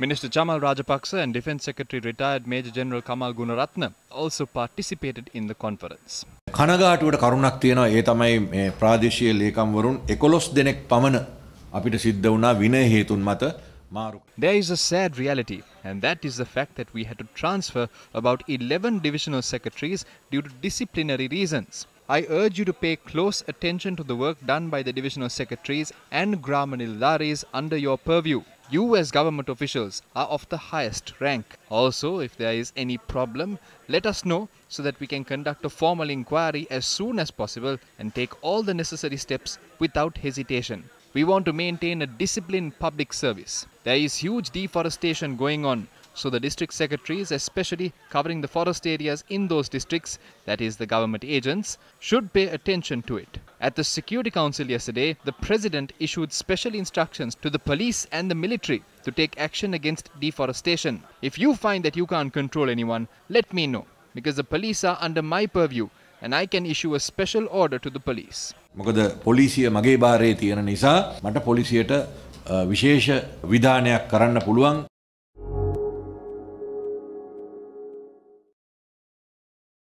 Minister Jamal Rajapaksa and Defence Secretary retired Major General Kamal Gunaratna also participated in the conference. 11 There is a sad reality, and that is the fact that we had to transfer about 11 divisional secretaries due to disciplinary reasons. I urge you to pay close attention to the work done by the divisional secretaries and Gramanil Laris under your purview. US government officials are of the highest rank. Also, if there is any problem, let us know so that we can conduct a formal inquiry as soon as possible and take all the necessary steps without hesitation. We want to maintain a disciplined public service. There is huge deforestation going on, so the district secretaries, especially covering the forest areas in those districts, that is the government agents, should pay attention to it. At the Security Council yesterday, the president issued special instructions to the police and the military to take action against deforestation. If you find that you can't control anyone, let me know because the police are under my purview and I can issue a special order to the police. මොකද පොලිසිය මගේ බාරේ තියෙන නිසා මට පොලිසියට uh, විශේෂ විධානයක් කරන්න පුළුවන්